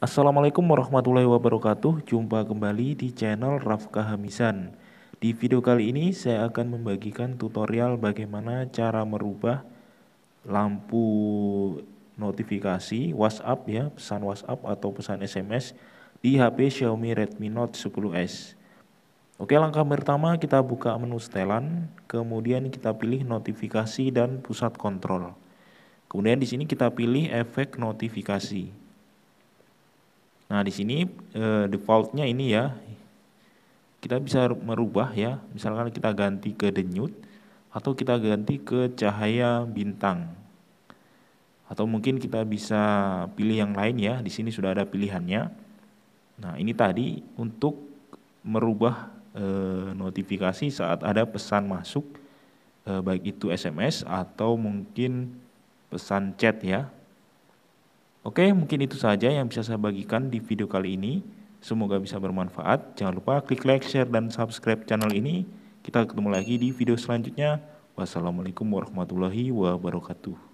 Assalamualaikum warahmatullahi wabarakatuh. Jumpa kembali di channel Rafka Hamisan. Di video kali ini saya akan membagikan tutorial bagaimana cara merubah lampu notifikasi WhatsApp ya, pesan WhatsApp atau pesan SMS di HP Xiaomi Redmi Note 10S. Oke, langkah pertama kita buka menu setelan, kemudian kita pilih notifikasi dan pusat kontrol. Kemudian di sini kita pilih efek notifikasi. Nah, di sini e, defaultnya ini ya. Kita bisa merubah ya. Misalkan kita ganti ke denyut atau kita ganti ke cahaya bintang. Atau mungkin kita bisa pilih yang lain ya. Di sini sudah ada pilihannya. Nah, ini tadi untuk merubah e, notifikasi saat ada pesan masuk e, baik itu SMS atau mungkin pesan chat ya. Oke, mungkin itu saja yang bisa saya bagikan di video kali ini. Semoga bisa bermanfaat. Jangan lupa klik like, share, dan subscribe channel ini. Kita ketemu lagi di video selanjutnya. Wassalamualaikum warahmatullahi wabarakatuh.